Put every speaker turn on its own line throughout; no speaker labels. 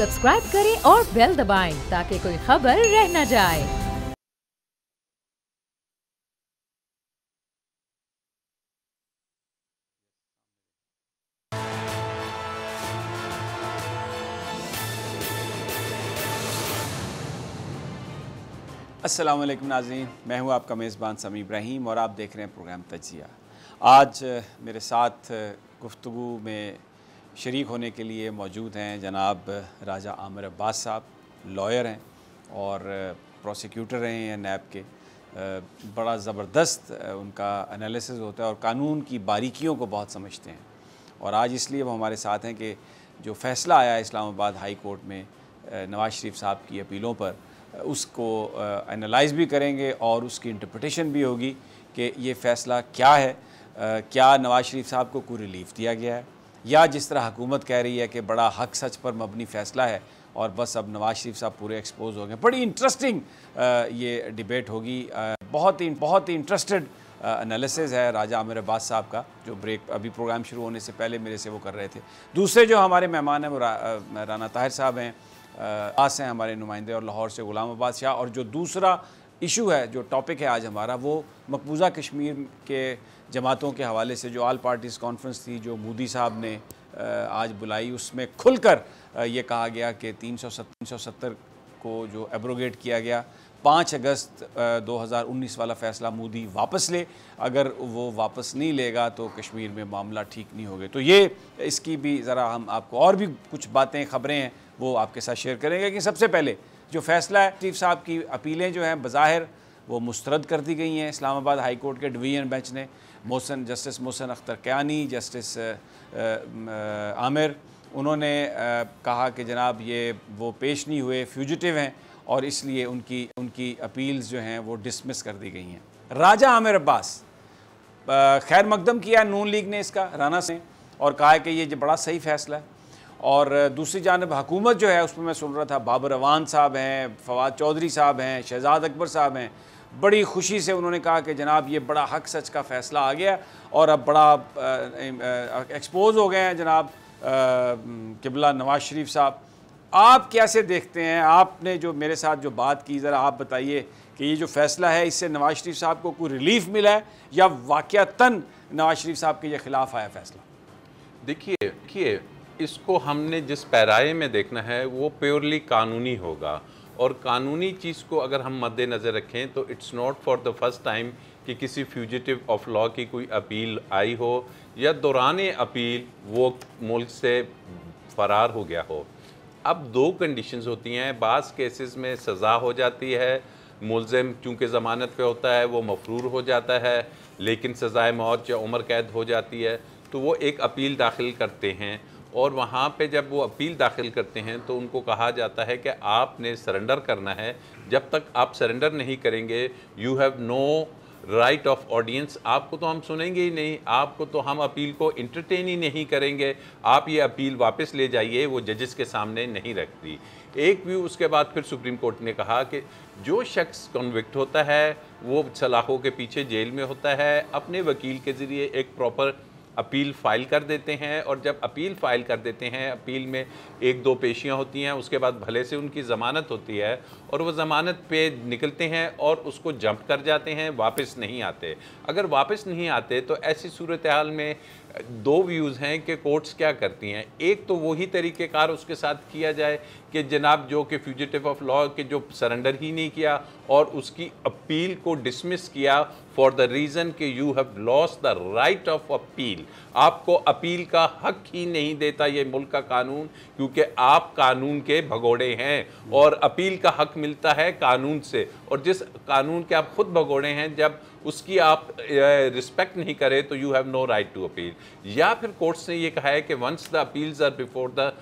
Subscribe करें और bell दबाएं ताकि कोई खबर रह न जाए
असलम नाजीन मैं हूं आपका मेज़बान समी इब्राहिम और आप देख रहे हैं प्रोग्राम तजिया आज मेरे साथ गुफ्तु में शरीक होने के लिए मौजूद हैं जनाब राजा आमिर अब्बास साहब लॉयर हैं और प्रोसिक्यूटर रहे हैं नैब के बड़ा ज़बरदस्त उनका एनालिसिस होता है और कानून की बारीकियों को बहुत समझते हैं और आज इसलिए वो हमारे साथ हैं कि जो फ़ैसला आया इस्लामाबाद हाई कोर्ट में नवाज़ शरीफ साहब की अपीलों पर उसको एनालाइज भी करेंगे और उसकी इंटरप्रटेशन भी होगी कि ये फ़ैसला क्या है क्या नवाज़ शरीफ साहब को कोई रिलीफ दिया गया है या जिस तरह हुकूमत कह रही है कि बड़ा हक सच पर मबनी फैसला है और बस अब नवाज शरीफ साहब पूरे एक्सपोज हो गए बड़ी इंटरेस्टिंग ये डिबेट होगी बहुत ही बहुत ही इंटरेस्टेड एनालिसिस है राजा आमिर अब्बास साहब का जो ब्रेक अभी प्रोग्राम शुरू होने से पहले मेरे से वो कर रहे थे दूसरे जो हमारे मेहमान हैं वो रा, राना ताहिर साहब हैं आस हैं हमारे नुमाइंदे और लाहौर से ग़ुलाम अब्बास शाह और जो दूसरा इशू है जो टॉपिक है आज हमारा वो मकबूजा कश्मीर के जमातों के हवाले से जो आल पार्टीज़ कॉन्फ्रेंस थी जो मोदी साहब ने आज बुलाई उसमें खुलकर ये कहा गया कि तीन सौ सत्तर को जो एब्रोगेट किया गया पाँच अगस्त 2019 वाला फ़ैसला मोदी वापस ले अगर वो वापस नहीं लेगा तो कश्मीर में मामला ठीक नहीं होगा तो ये इसकी भी ज़रा हम आपको और भी कुछ बातें खबरें हैं वो आपके साथ शेयर करेंगे कि सबसे पहले जो फैसला है चीफ साहब की अपीलें जो हैं बज़ाहिर वो मुस्तरद कर दी गई हैं इस्लामाबाद हाई कोर्ट के डिवीजन बेंच ने मोहसन जस्टिस मोहसन अख्तर क्यानी जस्टिस आमिर उन्होंने कहा कि जनाब ये वो पेश नहीं हुए फ्यूजिटिव हैं और इसलिए उनकी उनकी अपील्स जो हैं वो डिसमिस कर दी गई हैं राजा आमिर अब्बास खैर मकदम किया नून लीग ने इसका राना से और कहा है कि ये बड़ा सही फैसला है और दूसरी जानब हकूमत जो है उसमें मैं सुन रहा था बाबर अवान साहब हैं फवाद चौधरी साहब हैं शहजाद अकबर साहब हैं बड़ी खुशी से उन्होंने कहा कि जनाब ये बड़ा हक सच का फ़ैसला आ गया और अब बड़ा एक्सपोज हो गए हैं जनाब किबला नवाज शरीफ साहब आप कैसे देखते हैं आपने जो मेरे साथ जो बात की ज़रा आप बताइए कि ये जो फ़ैसला है इससे नवाज शरीफ साहब को कोई रिलीफ मिला है या वाक़ता नवाज शरीफ साहब के ये ख़िलाफ़ आया फ़ैसला
देखिए देखिए इसको हमने जिस पैराए में देखना है वो प्योरली कानूनी होगा और कानूनी चीज़ को अगर हम मद्देनज़र रखें तो it's not for the first time कि किसी फ्यूजिटिव ऑफ लॉ की कोई अपील आई हो या दौरान अपील वो मुल्क से फरार हो गया हो अब दो कंडीशंस होती हैं बास केसेस में सज़ा हो जाती है मुलम चूँकि ज़मानत पे होता है वो मफरूर हो जाता है लेकिन सज़ाए मौत या उम्र कैद हो जाती है तो वो एक अपील दाखिल करते हैं और वहाँ पे जब वो अपील दाखिल करते हैं तो उनको कहा जाता है कि आपने सरेंडर करना है जब तक आप सरेंडर नहीं करेंगे you have no right of audience आपको तो हम सुनेंगे ही नहीं आपको तो हम अपील को इंटरटेन ही नहीं करेंगे आप ये अपील वापस ले जाइए वो जजेस के सामने नहीं रखती एक व्यू उसके बाद फिर सुप्रीम कोर्ट ने कहा कि जो शख्स कन्विक्ट होता है वो सलाखों के पीछे जेल में होता है अपने वकील के ज़रिए एक प्रॉपर अपील फ़ाइल कर देते हैं और जब अपील फ़ाइल कर देते हैं अपील में एक दो पेशियाँ होती हैं उसके बाद भले से उनकी ज़मानत होती है और वो ज़मानत पे निकलते हैं और उसको जंप कर जाते हैं वापस नहीं आते अगर वापस नहीं आते तो ऐसी सूरत हाल में दो व्यूज़ हैं कि कोर्ट्स क्या करती हैं एक तो वही तरीक़ेकार उसके साथ किया जाए कि जनाब जो कि फ्यूजिटिव ऑफ लॉ के जो सरेंडर ही नहीं किया और उसकी अपील को डिसमिस किया फॉर द रीज़न कि you have loss the right of appeal आपको अपील का हक ही नहीं देता ये मुल्क का कानून क्योंकि आप कानून के भगोड़े हैं और अपील का हक मिलता है कानून से और जिस कानून के आप खुद भगोड़े हैं जब उसकी आप रिस्पेक्ट नहीं करें तो you have no right to appeal या फिर कोर्ट्स ने ये कहा है कि once the appeals are before the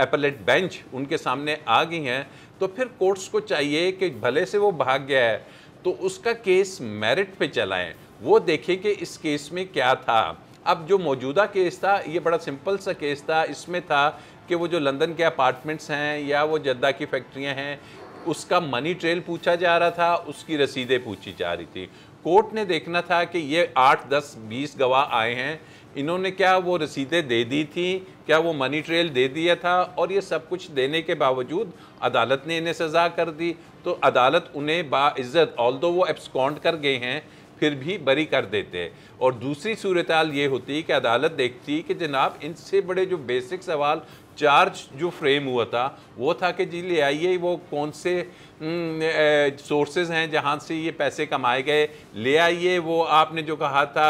appellate bench उनके सामने आ गई हैं तो फिर कोर्ट्स को चाहिए कि भले से वो भाग गया है तो उसका केस मेरिट पे चलाएं वो देखें कि इस केस में क्या था अब जो मौजूदा केस था ये बड़ा सिंपल सा केस था इसमें था कि वो जो लंदन के अपार्टमेंट्स हैं या वो जद्दा की फैक्ट्रियां हैं उसका मनी ट्रेल पूछा जा रहा था उसकी रसीदें पूछी जा रही थी कोर्ट ने देखना था कि ये आठ दस बीस गवाह आए हैं इन्होंने क्या वो रसीदें दे दी थी क्या वो मनी ट्रेल दे दिया था और ये सब कुछ देने के बावजूद अदालत ने इन्हें सज़ा कर दी तो अदालत उन्हें बाज़्ज़त ऑल दो वो एब्सकॉन्ड कर गए हैं फिर भी बरी कर देते और दूसरी सूरत ये होती कि अदालत देखती कि जनाब इनसे बड़े जो बेसिक सवाल चार्ज जो फ्रेम हुआ था वो था कि जी ले आइए वो कौन से सोर्सेज हम्म, हैं जहाँ से ये पैसे कमाए गए ले आइए वो आपने जो कहा था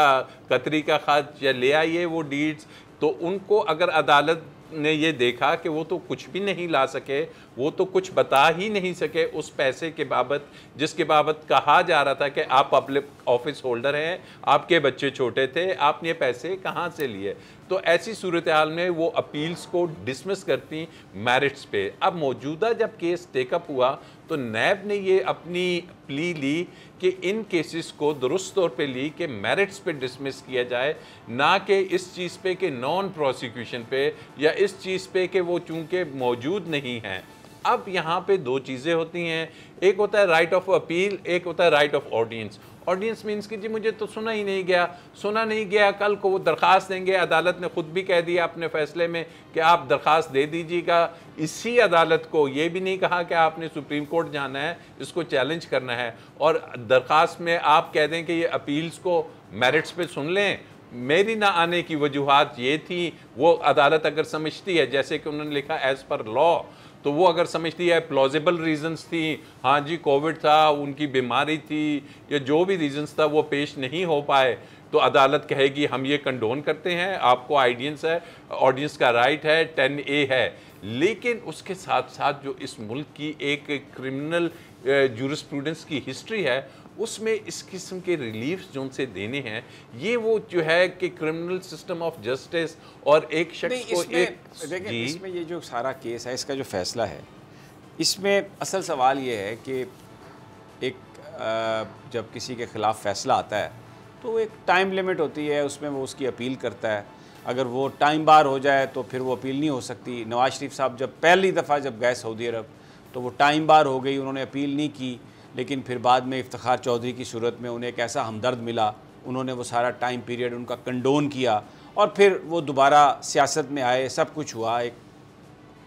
कतरी का खाद या ले आइए वो डीड्स तो उनको अगर अदालत ने ये देखा कि वो तो कुछ भी नहीं ला सके वो तो कुछ बता ही नहीं सके उस पैसे के बाबत जिसके बाबत कहा जा रहा था कि आप पब्लिक ऑफिस होल्डर हैं आपके बच्चे छोटे थे आपने पैसे कहाँ से लिए तो ऐसी सूरत हाल में वो अपील्स को डिसमिस करती मेरिट्स पे अब मौजूदा जब केस टेकअप हुआ तो नैब ने ये अपनी प्ली ली कि इन केसेस को दुरुस्त तौर पे ली कि मेरिट्स पे डिसमिस किया जाए ना कि इस चीज़ पे कि नॉन प्रोसिक्यूशन पे या इस चीज़ पे कि वो चूँकि मौजूद नहीं हैं अब यहाँ पे दो चीज़ें होती हैं एक होता है राइट ऑफ अपील एक होता है right of audience audience means की जी मुझे तो सुना ही नहीं गया सुना नहीं गया कल को वो दरख्वास्त देंगे अदालत ने ख़ुद भी कह दिया अपने फैसले में कि आप दरख्वास्त दे दीजिएगा इसी अदालत को ये भी नहीं कहा कि आपने सुप्रीम कोर्ट जाना है इसको चैलेंज करना है और दरख्वास्त में आप कह दें कि ये अपील्स को मेरिट्स पर सुन लें मेरी ना आने की वजूहत ये थी वो अदालत अगर समझती है जैसे कि उन्होंने लिखा एज़ पर लॉ तो वो अगर समझती है प्लॉजिबल रीजंस थी हाँ जी कोविड था उनकी बीमारी थी या जो भी रीजंस था वो पेश नहीं हो पाए तो अदालत कहेगी हम ये कंडोन करते हैं आपको आइडियंस है ऑडियंस का राइट है टेन ए है लेकिन उसके साथ साथ जो इस मुल्क की एक क्रिमिनल जूरिस्प्रूडेंस की हिस्ट्री है उसमें इस किस्म के रिलीफ जो उनसे देने हैं ये वो जो है कि क्रिमिनल सिस्टम ऑफ जस्टिस और एक शख्स को एक देखिए इसमें
ये जो सारा केस है इसका जो फैसला है इसमें असल सवाल ये है कि एक जब किसी के ख़िलाफ़ फैसला आता है तो एक टाइम लिमिट होती है उसमें वो उसकी अपील करता है अगर वो टाइम बार हो जाए तो फिर वो अपील नहीं हो सकती नवाज़ शरीफ साहब जब पहली दफ़ा जब गए सऊदी अरब तो वो टाइम बार हो गई उन्होंने अपील नहीं की लेकिन फिर बाद में इफ्तार चौधरी की सूरत में उन्हें एक ऐसा हमदर्द मिला उन्होंने वो सारा टाइम पीरियड उनका कंडोन किया और फिर वो दोबारा सियासत में आए सब कुछ हुआ एक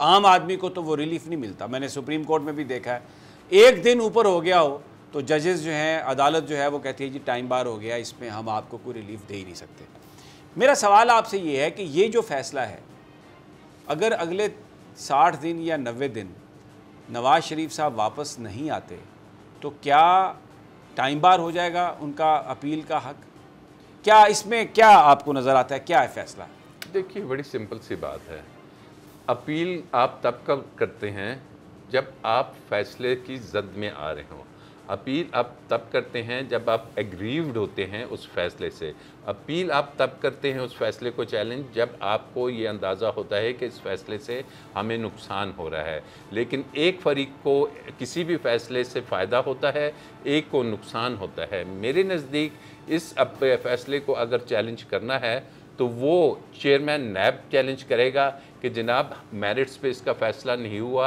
आम आदमी को तो वो रिलीफ नहीं मिलता मैंने सुप्रीम कोर्ट में भी देखा है एक दिन ऊपर हो गया हो तो जजेस जो हैं अदालत जो है वो कहती है जी टाइम बार हो गया इसमें हम आपको कोई रिलीफ दे ही नहीं सकते मेरा सवाल आपसे ये है कि ये जो फैसला है अगर अगले साठ दिन या नबे दिन नवाज़ शरीफ साहब वापस नहीं आते तो क्या टाइम बार हो जाएगा उनका अपील का हक क्या इसमें क्या आपको नज़र आता है क्या है फैसला देखिए बड़ी
सिंपल सी बात है अपील आप तब कब करते हैं जब आप फैसले की जद में आ रहे हो अपील आप तब करते हैं जब आप एग्रीव्ड होते हैं उस फैसले से अपील आप तब करते हैं उस फैसले को चैलेंज जब आपको ये अंदाज़ा होता है कि इस फैसले से हमें नुकसान हो रहा है लेकिन एक फरीक को किसी भी फैसले से फ़ायदा होता है एक को नुकसान होता है मेरे नज़दीक इस फैसले को अगर चैलेंज करना है तो वो चेयरमैन नैब चैलेंज करेगा कि जनाब मेरिट्स पे इसका फ़ैसला नहीं हुआ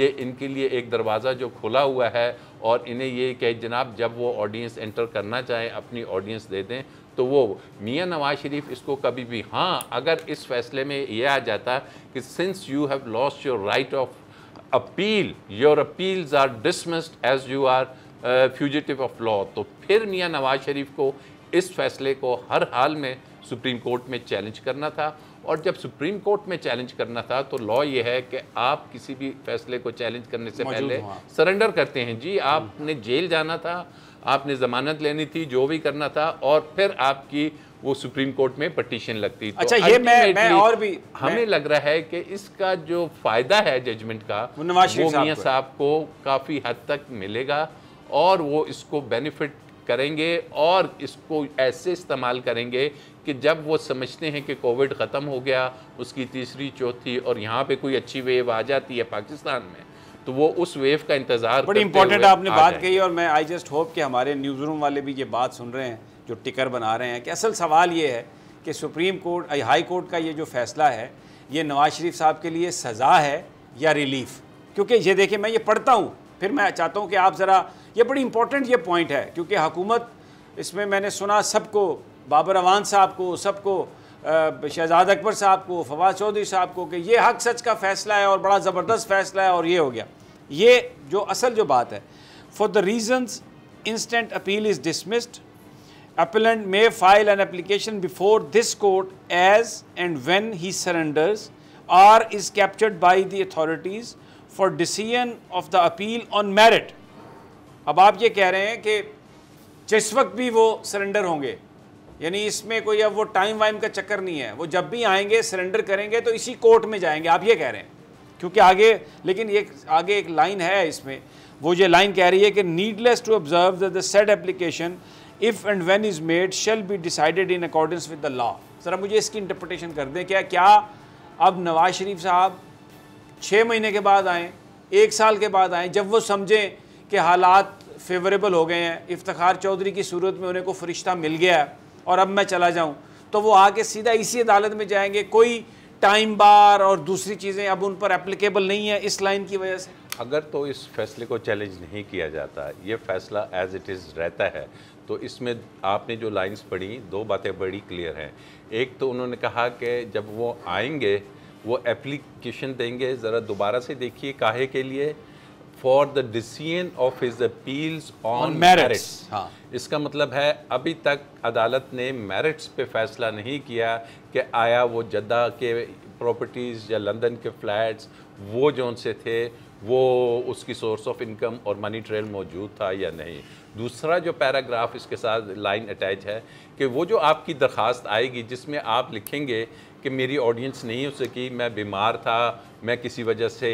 ये इनके लिए एक दरवाज़ा जो खुला हुआ है और इन्हें ये कहे जनाब जब वो ऑडियंस एंटर करना चाहें अपनी ऑडियंस दे दें तो वो मियाँ नवाज शरीफ इसको कभी भी हाँ अगर इस फैसले में ये आ जाता कि since you have lost your right of appeal your appeals are dismissed as you are fugitive of law तो फिर मियाँ नवाज शरीफ को इस फैसले को हर हाल में सुप्रीम कोर्ट में चैलेंज करना था और जब सुप्रीम कोर्ट में चैलेंज करना था तो लॉ ये है कि आप किसी भी फैसले को चैलेंज करने से पहले सरेंडर करते हैं जी हम्म। आपने जेल जाना था आपने ज़मानत लेनी थी जो भी करना था और फिर आपकी वो सुप्रीम कोर्ट में पटिशन लगती थी अच्छा तो ये मैं, मैं और भी हमें मैं... लग रहा है कि इसका जो फायदा है जजमेंट का वो मियाँ साहब को काफ़ी हद तक मिलेगा और वो इसको बेनिफिट करेंगे और इसको ऐसे इस्तेमाल करेंगे कि जब वो समझते हैं कि कोविड ख़त्म हो गया उसकी तीसरी चौथी और यहाँ पे कोई अच्छी वेव आ जाती है पाकिस्तान में तो वो उस वेव का इंतजार बड़ी इंपॉर्टेंट आपने बात कही
और मैं आई जस्ट होप कि हमारे न्यूज़ रूम वाले भी ये बात सुन रहे हैं जो टिकर बना रहे हैं कि असल सवाल ये है कि सुप्रीम कोर्ट हाई कोर्ट का ये जो फैसला है ये नवाज शरीफ साहब के लिए सज़ा है या रिलीफ क्योंकि ये देखिए मैं ये पढ़ता हूँ फिर मैं चाहता हूँ कि आप ज़रा ये बड़ी इंपॉर्टेंट ये पॉइंट है क्योंकि हुकूमत इसमें मैंने सुना सबको बाबर अवान साहब को सबको शहजाद अकबर साहब को फवाद चौधरी साहब को कि ये हक सच का फैसला है और बड़ा ज़बरदस्त फैसला है और ये हो गया ये जो असल जो बात है for the reasons instant appeal is dismissed appellant may file an application before this court as and when he surrenders or is captured by the authorities for decision of the appeal on merit अब आप ये कह रहे हैं कि जिस वक्त भी वो सरेंडर होंगे यानी इसमें कोई अब वो टाइम वाइम का चक्कर नहीं है वो जब भी आएंगे सरेंडर करेंगे तो इसी कोर्ट में जाएंगे आप ये कह रहे हैं क्योंकि आगे लेकिन ये आगे एक लाइन है इसमें वो ये लाइन कह रही है कि needless to observe the said application if and when is made shall be decided in accordance with the law sir मुझे इसकी इंटरप्रटेशन कर दें क्या क्या अब नवाज शरीफ साहब छः महीने के बाद आएँ एक साल के बाद आएँ जब वो समझें कि हालात फेवरेबल हो गए हैं इफ्तार चौधरी की सूरत में उन्हें को फरिश्ता मिल गया है और अब मैं चला जाऊँ तो वो आके सीधा इसी अदालत में जाएंगे कोई टाइम बार और दूसरी चीज़ें अब उन पर एप्लीकेबल नहीं है इस लाइन की वजह से
अगर तो इस फैसले को चैलेंज नहीं किया जाता ये फैसला एज इट इज़ रहता है तो इसमें आपने जो लाइंस पढ़ी दो बातें बड़ी क्लियर हैं एक तो उन्होंने कहा कि जब वो आएंगे वो एप्लीकेशन देंगे ज़रा दोबारा से देखिए काहे के लिए for the decision of his appeals on merits इसका मतलब है अभी तक अदालत ने मेरिट्स पे फैसला नहीं किया कि आया वो जद्दा के प्रॉपर्टीज़ या लंदन के फ्लैट्स वो जो उनसे थे वो उसकी सोर्स ऑफ इनकम और मनी ट्रेल मौजूद था या नहीं दूसरा जो पैराग्राफ इसके साथ लाइन अटैच है कि वो जो आपकी दरख्वास्त आएगी जिसमें आप लिखेंगे कि मेरी ऑडियंस नहीं हो सकी मैं बीमार था मैं किसी वजह से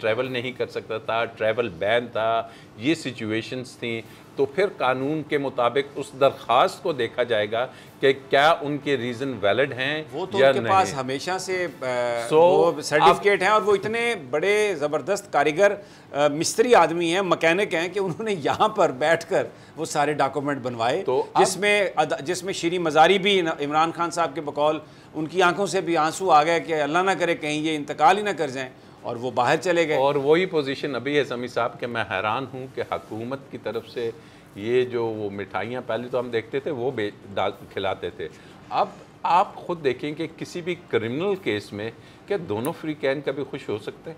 ट्रैवल नहीं कर सकता था ट्रैवल बैन था ये सिचुएशंस थी तो फिर कानून के मुताबिक उस दरख्वास्त को देखा जाएगा कि क्या उनके रीज़न वैलिड हैं वो तो या उनके नहीं। पास
हमेशा से सो so, सर्टिफिकेट हैं और वो इतने बड़े ज़बरदस्त कारीगर मिस्त्री आदमी हैं मकैनिक हैं कि उन्होंने यहाँ पर बैठकर वो सारे डॉक्यूमेंट बनवाए तो जिसमें जिसमें श्री मजारी भी इमरान खान साहब के
बकौल उनकी
आंखों से भी आंसू आ गए कि अल्लाह ना करे कहीं ये इंतकाल ही ना कर जाएँ
और वो बाहर चले गए और वही पोजीशन अभी है समी साहब कि मैं हैरान हूँ कि हकूमत की तरफ से ये जो वो मिठाइयाँ पहले तो हम देखते थे वो डाल खिलाते थे अब आप खुद देखें कि किसी भी क्रिमिनल केस में क्या दोनों फ्री कैन कभी खुश हो सकते हैं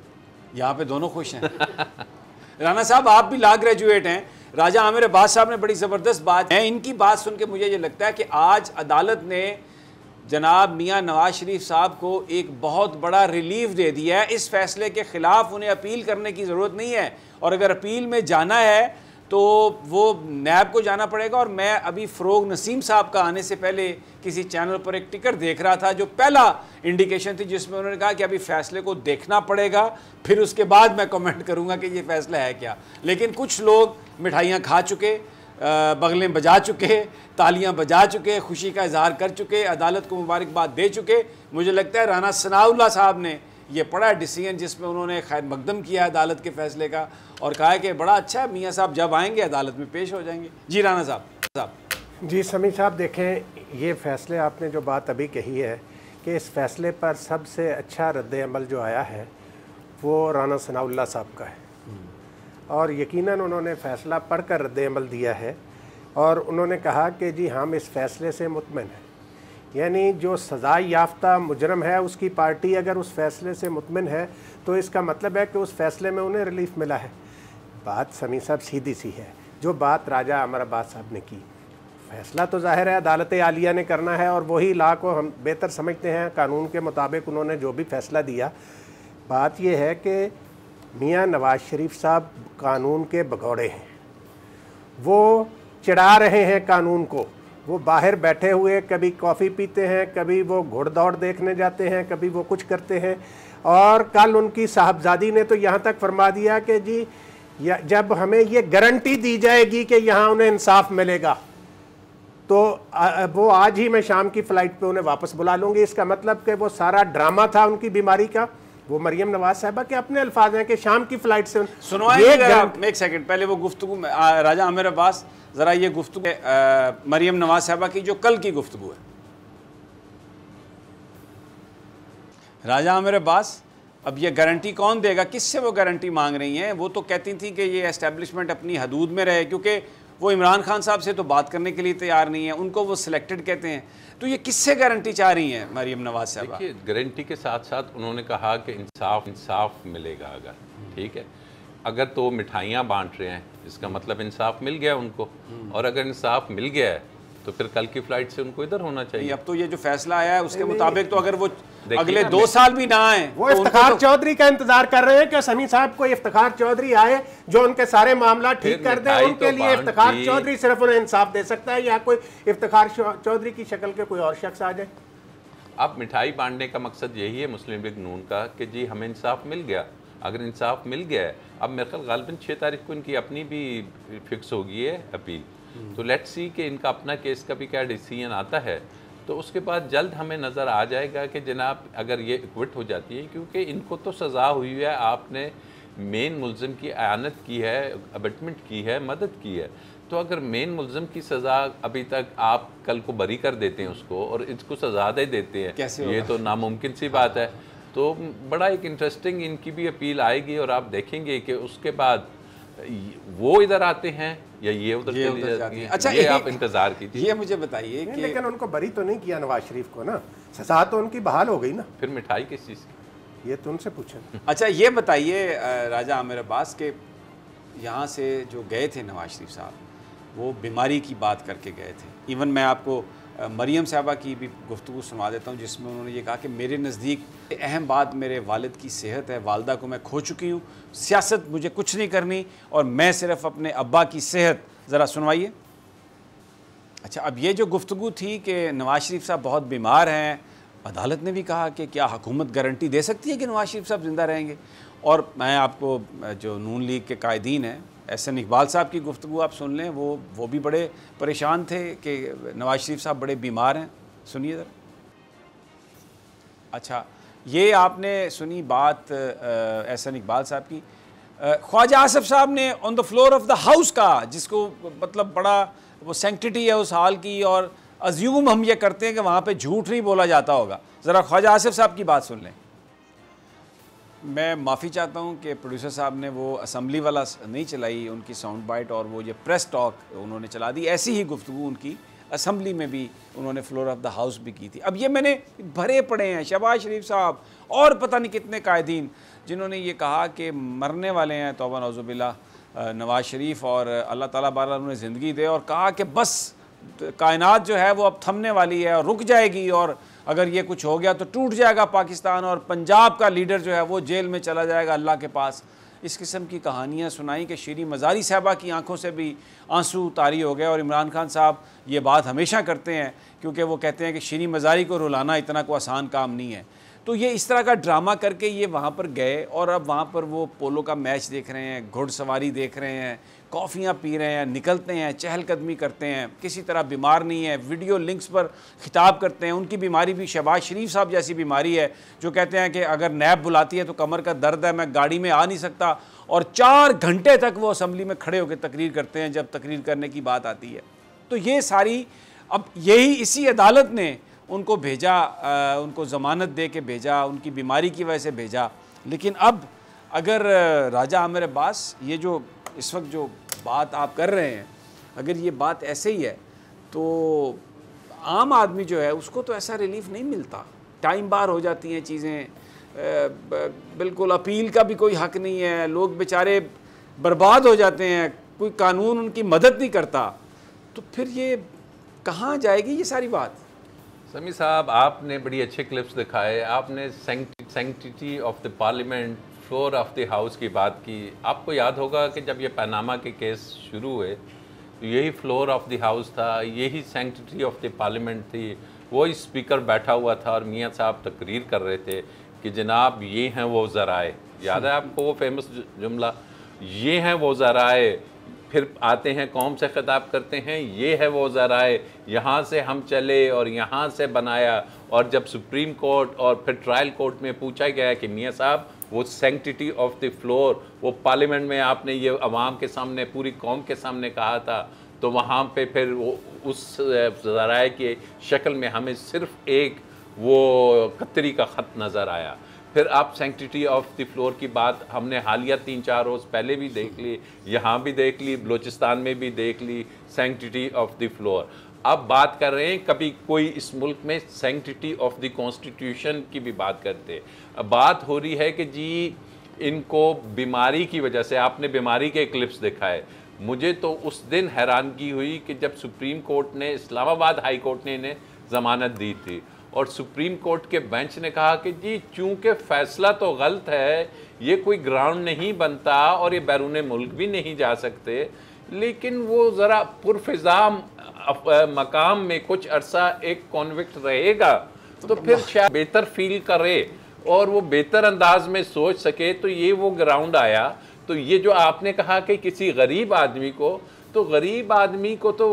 यहाँ पे दोनों खुश हैं
राना साहब आप भी ला ग्रेजुएट हैं राजा आमिर
अब्बास साहब ने बड़ी ज़बरदस्त बात है इनकी बात सुन के मुझे ये लगता है कि आज अदालत ने जनाब मियाँ नवाज शरीफ साहब को एक बहुत बड़ा रिलीफ दे दिया है इस फैसले के ख़िलाफ़ उन्हें अपील करने की ज़रूरत नहीं है और अगर अपील में जाना है तो वो नैब को जाना पड़ेगा और मैं अभी फ़रोग नसीम साहब का आने से पहले किसी चैनल पर एक टिकट देख रहा था जो पहला इंडिकेशन थी जिसमें उन्होंने कहा कि अभी फैसले को देखना पड़ेगा फिर उसके बाद मैं कमेंट करूंगा कि ये फैसला है क्या लेकिन कुछ लोग मिठाइयाँ खा चुके बगलें बजा चुके तालियां बजा चुके खुशी का इजहार कर चुके अदालत को मुबारकबाद दे चुके मुझे लगता है राना सनाउल्ला साहब ने ये पड़ा डिसीजन जिसमें उन्होंने खैर मकदम किया अदालत के फैसले का और कहा कि बड़ा अच्छा है मियाँ साहब जब आएंगे अदालत में पेश हो जाएंगे जी राना साहब साहब
जी समी साहब देखें ये फैसले आपने जो बात अभी कही है कि इस फैसले पर सबसे अच्छा रद्द अमल जो आया है वो राना सनाउल्ला साहब का है और यकीनन उन्होंने फ़ैसला पढ़कर रद्द अमल दिया है और उन्होंने कहा कि जी हम इस फैसले से मुतमिन हैं यानी जो सज़ा याफ्ता मुजरम है उसकी पार्टी अगर उस फैसले से मुतमिन है तो इसका मतलब है कि उस फैसले में उन्हें रिलीफ मिला है बात समी साहब सीधी सी है जो बात राजा अमर अब्बास साहब ने की फैसला तो जाहिर है अदालत आलिया ने करना है और वही ला को हम बेहतर समझते हैं कानून के मुताबिक उन्होंने जो भी फैसला दिया बात यह है कि मियाँ नवाज शरीफ साहब कानून के भगौड़े हैं वो चिढ़ा रहे हैं कानून को वो बाहर बैठे हुए कभी कॉफ़ी पीते हैं कभी वो घुड़ दौड़ देखने जाते हैं कभी वो कुछ करते हैं और कल उनकी साहबजादी ने तो यहाँ तक फरमा दिया कि जी जब हमें ये गारंटी दी जाएगी कि यहाँ उन्हें इंसाफ मिलेगा तो वो आज ही मैं शाम की फ़्लाइट पे उन्हें वापस बुला लूँगी इसका मतलब कि वो सारा ड्रामा था उनकी बीमारी का वो मरियम नवाज साहबा के अपने अल्फाज हैं कि शाम की फ्लाइट से सुनवाइए
एक सेकंड पहले वो गुफ्तु राजा आमिर अब्बास ज़रा ये गुफ्तु मरियम नवाज साहबा की जो कल की गुफ्तु है राजा आमिर अब्बास अब ये गारंटी कौन देगा किससे वो गारंटी मांग रही हैं वो तो कहती थी कि ये एस्टेब्लिशमेंट अपनी हदूद में रहे क्योंकि वो इमरान खान साहब से तो बात करने के लिए तैयार नहीं है उनको वो सिलेक्टेड कहते हैं तो ये किससे गारंटी
चाह रही हैं मरियम नवाज साहब देखिए गारंटी के साथ साथ उन्होंने कहा कि इंसाफ इंसाफ मिलेगा अगर ठीक है अगर तो मिठाइयाँ बांट रहे हैं इसका मतलब इंसाफ मिल गया उनको हम्म। और अगर इंसाफ मिल गया है तो फिर कल की फ्लाइट से उनको इधर होना चाहिए अब तो ये जो फैसला आया है उसके मुताबिक तो अगर वो अगले दो साल
भी ना आए वो तो इफ्तार तो... चौधरी का इंतजार कर रहे हैं कि सनी साहब को इफ्तार चौधरी आए जो उनके सारे मामला ठीक कर दे उनके तो लिए इफ्तार चौधरी सिर्फ उन्हें इंसाफ दे सकता है या कोई इफ्तार चौधरी की शक्ल के कोई और शख्स आ जाए
अब मिठाई बांटने का मकसद यही है मुस्लिम लीग नून का कि जी हमें इंसाफ मिल गया अगर इंसाफ मिल गया है अब मेरे ख्याल गालबन छः तारीख को इनकी अपनी भी फिक्स होगी है अपील तो लेट्स सी कि इनका अपना केस का भी क्या डिसीजन आता है तो उसके बाद जल्द हमें नज़र आ जाएगा कि जनाब अगर ये इक्विट हो जाती है क्योंकि इनको तो सज़ा हुई है आपने मेन मुलजम की अनत की है अबटमेंट की है मदद की है तो अगर मेन मुलम की सज़ा अभी तक आप कल को बरी कर देते हैं उसको और इसको सज़ा दे देते हैं कैसे ये तो नामुमकिन सी बात है तो बड़ा एक इंटरेस्टिंग इनकी भी अपील आएगी और आप देखेंगे कि उसके बाद वो इधर आते हैं या ये उधर चली जाती, जाती है अच्छा ये आप इंतजार कीजिए
ये मुझे बताइए कि लेकिन उनको बरी तो नहीं किया नवाज शरीफ को ना सजा तो उनकी बहाल हो गई ना फिर मिठाई किस चीज़ की ये तो उनसे पूछे अच्छा ये
बताइए राजा आमिर अब्बास के यहाँ से जो गए थे नवाज शरीफ साहब वो बीमारी की बात करके गए थे इवन मैं आपको मरीम साहबा की भी गुफ्तु सुनवा देता हूँ जिसमें उन्होंने ये कहा कि मेरे नज़दीक अहम बात मेरे वालद की सेहत है वालदा को मैं खो चुकी हूँ सियासत मुझे कुछ नहीं करनी और मैं सिर्फ अपने अब्बा की सेहत ज़रा सुनवाइए अच्छा अब ये जो गुफ्तु थी कि नवाज शरीफ साहब बहुत बीमार हैं अदालत ने भी कहा कि क्या हुकूमत गारंटी दे सकती है कि नवाज शरीफ साहब ज़िंदा रहेंगे और मैं आपको जो नून लीग के कायदीन हैं एस एन इकबाल साहब की गुफ्तु आप सुन लें वो वो भी बड़े परेशान थे कि नवाज शरीफ साहब बड़े बीमार हैं सुनिए ज़रा अच्छा ये आपने सुनी बात एस एन इकबाल साहब की ख्वाजा आसफ साहब ने on the floor of the house का जिसको मतलब बड़ा वो सेंटिटी है उस हाल की और अज्यूम हम ये करते हैं कि वहाँ पे झूठ नहीं बोला जाता होगा ज़रा ख्वाजा आसफ साहब की बात सुन लें मैं माफ़ी चाहता हूं कि प्रोड्यूसर साहब ने वो असम्बली वाला नहीं चलाई उनकी साउंड बाइट और वो ये प्रेस टॉक उन्होंने चला दी ऐसी ही गुफ्तु उनकी असम्बली में भी उन्होंने फ्लोर ऑफ द हाउस भी की थी अब ये मैंने भरे पड़े हैं शबाज शरीफ साहब और पता नहीं कितने कायदीन जिन्होंने ये कहा कि मरने वाले हैं तोबा नौजुबिल्ला नवाज शरीफ और अल्लाह ताला बार उन्हें ज़िंदगी दे और कहा कि बस कायनात जो है वो अब थमने वाली है और रुक जाएगी और अगर ये कुछ हो गया तो टूट जाएगा पाकिस्तान और पंजाब का लीडर जो है वो जेल में चला जाएगा अल्लाह के पास इस किस्म की कहानियाँ सुनाई कि श्री मज़ारी साहबा की आंखों से भी आंसू तारी हो गए और इमरान खान साहब ये बात हमेशा करते हैं क्योंकि वो कहते हैं कि श्री मज़ारी को रुलाना इतना को आसान काम नहीं है तो ये इस तरह का ड्रामा करके ये वहाँ पर गए और अब वहाँ पर वो पोलो का मैच देख रहे हैं घुड़सवारी देख रहे हैं कॉफ़ियाँ पी रहे हैं निकलते हैं चहलकदमी करते हैं किसी तरह बीमार नहीं है वीडियो लिंक्स पर खिताब करते हैं उनकी बीमारी भी शहबाज शरीफ साहब जैसी बीमारी है जो कहते हैं कि अगर नैब बुलाती है तो कमर का दर्द है मैं गाड़ी में आ नहीं सकता और चार घंटे तक वो असम्बली में खड़े होकर तकरीर करते हैं जब तकरीर करने की बात आती है तो ये सारी अब यही इसी अदालत ने उनको भेजा आ, उनको ज़मानत दे के भेजा उनकी बीमारी की वजह से भेजा लेकिन अब अगर राजा आमिर अब्बास ये जो इस वक्त जो बात आप कर रहे हैं अगर ये बात ऐसे ही है तो आम आदमी जो है उसको तो ऐसा रिलीफ नहीं मिलता टाइम बार हो जाती हैं चीज़ें बिल्कुल अपील का भी कोई हक नहीं है लोग बेचारे बर्बाद हो जाते हैं कोई कानून उनकी मदद नहीं करता तो फिर ये कहाँ जाएगी ये सारी बात
समी साहब आपने बड़ी अच्छे क्लिप्स दिखाए आपने sanctity of the parliament floor of the house की बात की आपको याद होगा कि जब ये पैनामा के केस शुरू हुए तो यही फ्लोर ऑफ द हाउस था यही सेंटिटी ऑफ द पार्लियामेंट थी वही स्पीकर बैठा हुआ था और मियाँ साहब तकरीर कर रहे थे कि जनाब ये हैं वो ज़राए याद है आपको वो फेमस जुमला ये हैं वो ज़राए फिर आते हैं कौम से ख़िताब करते हैं ये है वो ज़राए यहाँ से हम चले और यहाँ से बनाया और जब सुप्रीम कोर्ट और फिर ट्रायल कोर्ट में पूछा गया कि मियाँ साहब वो सेंटिटी ऑफ द फ्लोर वो पार्लियामेंट में आपने ये आवाम के सामने पूरी कौम के सामने कहा था तो वहाँ पे फिर वो उस ज़राए की शक्ल में हमें सिर्फ़ एक वो कतरी का ख़त नज़र आया फिर आप सेंटिटी ऑफ द फ्लोर की बात हमने हालिया तीन चार रोज़ पहले भी देख ली यहाँ भी देख ली बलोचिस्तान में भी देख ली सेंटिटी ऑफ द फ्लोर अब बात कर रहे हैं कभी कोई इस मुल्क में सेंटिटी ऑफ द कॉन्स्टिट्यूशन की भी बात करते अब बात हो रही है कि जी इनको बीमारी की वजह से आपने बीमारी के क्लिप्स दिखाए मुझे तो उस दिन हैरानगी हुई कि जब सुप्रीम कोर्ट ने इस्लामाबाद हाई कोर्ट ने इन्हें ज़मानत दी थी और सुप्रीम कोर्ट के बेंच ने कहा कि जी चूंकि फैसला तो गलत है ये कोई ग्राउंड नहीं बनता और ये बैरून मुल्क भी नहीं जा सकते लेकिन वो ज़रा पुरफिजाम मकाम में कुछ अरसा एक कॉन्विक्ट रहेगा तो फिर शायद बेहतर फील करे और वो बेहतर अंदाज में सोच सके तो ये वो ग्राउंड आया तो ये जो आपने कहा कि किसी गरीब आदमी को तो गरीब आदमी को तो